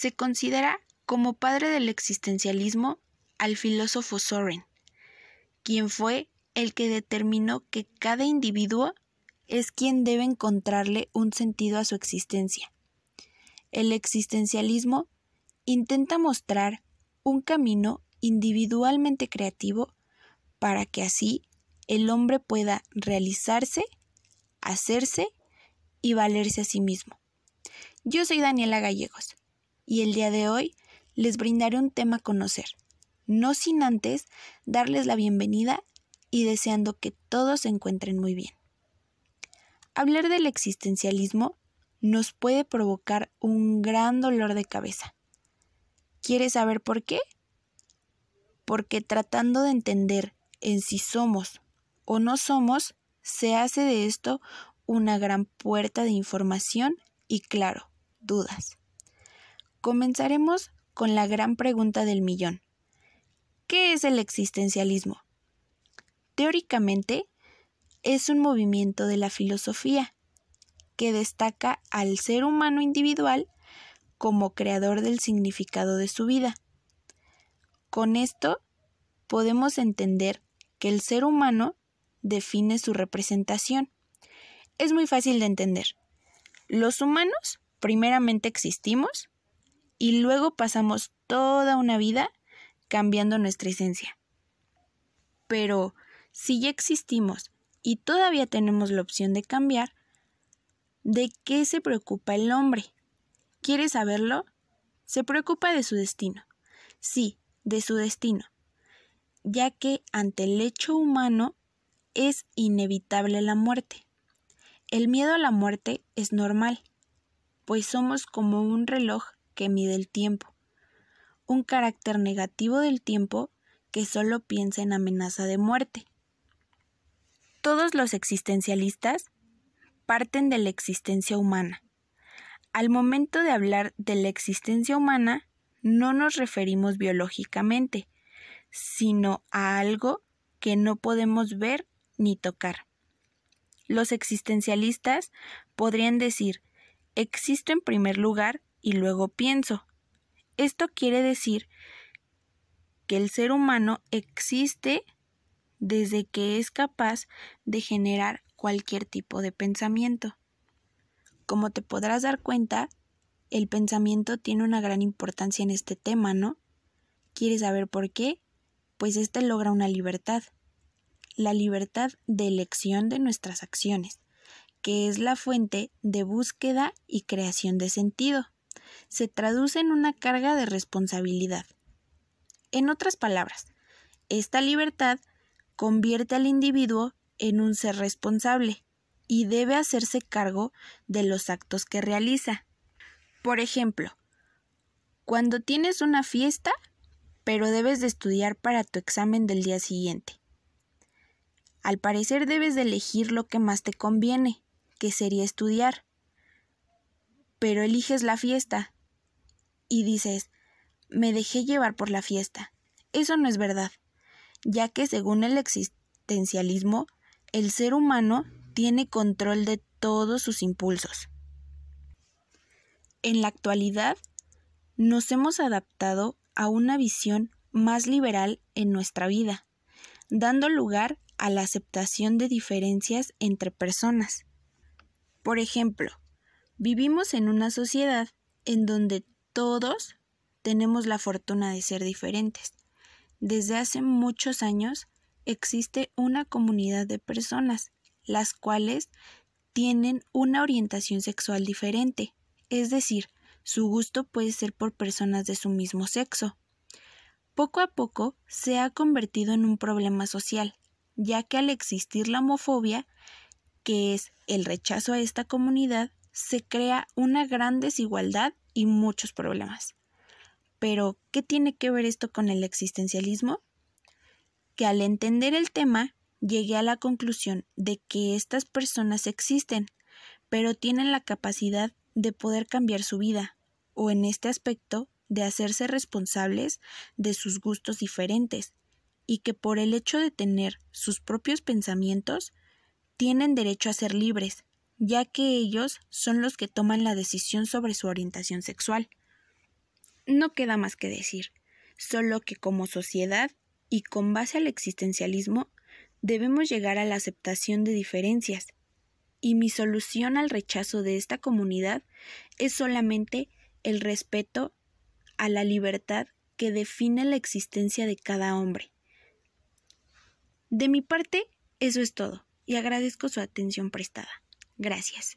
Se considera como padre del existencialismo al filósofo Soren, quien fue el que determinó que cada individuo es quien debe encontrarle un sentido a su existencia. El existencialismo intenta mostrar un camino individualmente creativo para que así el hombre pueda realizarse, hacerse y valerse a sí mismo. Yo soy Daniela Gallegos y el día de hoy les brindaré un tema a conocer, no sin antes darles la bienvenida y deseando que todos se encuentren muy bien. Hablar del existencialismo nos puede provocar un gran dolor de cabeza. ¿Quieres saber por qué? Porque tratando de entender en si somos o no somos, se hace de esto una gran puerta de información y, claro, dudas. Comenzaremos con la gran pregunta del millón. ¿Qué es el existencialismo? Teóricamente, es un movimiento de la filosofía que destaca al ser humano individual como creador del significado de su vida. Con esto podemos entender que el ser humano define su representación. Es muy fácil de entender. Los humanos primeramente existimos y luego pasamos toda una vida cambiando nuestra esencia. Pero si ya existimos y todavía tenemos la opción de cambiar, ¿de qué se preocupa el hombre? ¿Quiere saberlo? Se preocupa de su destino. Sí, de su destino, ya que ante el hecho humano es inevitable la muerte. El miedo a la muerte es normal, pues somos como un reloj que mide el tiempo. Un carácter negativo del tiempo que solo piensa en amenaza de muerte. Todos los existencialistas parten de la existencia humana. Al momento de hablar de la existencia humana, no nos referimos biológicamente, sino a algo que no podemos ver ni tocar. Los existencialistas podrían decir, existo en primer lugar y luego pienso. Esto quiere decir que el ser humano existe desde que es capaz de generar cualquier tipo de pensamiento. Como te podrás dar cuenta, el pensamiento tiene una gran importancia en este tema, ¿no? ¿Quieres saber por qué? Pues este logra una libertad, la libertad de elección de nuestras acciones, que es la fuente de búsqueda y creación de sentido se traduce en una carga de responsabilidad. En otras palabras, esta libertad convierte al individuo en un ser responsable y debe hacerse cargo de los actos que realiza. Por ejemplo, cuando tienes una fiesta, pero debes de estudiar para tu examen del día siguiente. Al parecer debes de elegir lo que más te conviene, que sería estudiar, pero eliges la fiesta. Y dices, me dejé llevar por la fiesta. Eso no es verdad, ya que según el existencialismo, el ser humano tiene control de todos sus impulsos. En la actualidad, nos hemos adaptado a una visión más liberal en nuestra vida, dando lugar a la aceptación de diferencias entre personas. Por ejemplo, Vivimos en una sociedad en donde todos tenemos la fortuna de ser diferentes. Desde hace muchos años existe una comunidad de personas, las cuales tienen una orientación sexual diferente, es decir, su gusto puede ser por personas de su mismo sexo. Poco a poco se ha convertido en un problema social, ya que al existir la homofobia, que es el rechazo a esta comunidad, se crea una gran desigualdad y muchos problemas. Pero, ¿qué tiene que ver esto con el existencialismo? Que al entender el tema, llegué a la conclusión de que estas personas existen, pero tienen la capacidad de poder cambiar su vida, o en este aspecto, de hacerse responsables de sus gustos diferentes, y que por el hecho de tener sus propios pensamientos, tienen derecho a ser libres, ya que ellos son los que toman la decisión sobre su orientación sexual. No queda más que decir, solo que como sociedad y con base al existencialismo debemos llegar a la aceptación de diferencias, y mi solución al rechazo de esta comunidad es solamente el respeto a la libertad que define la existencia de cada hombre. De mi parte, eso es todo, y agradezco su atención prestada. Gracias.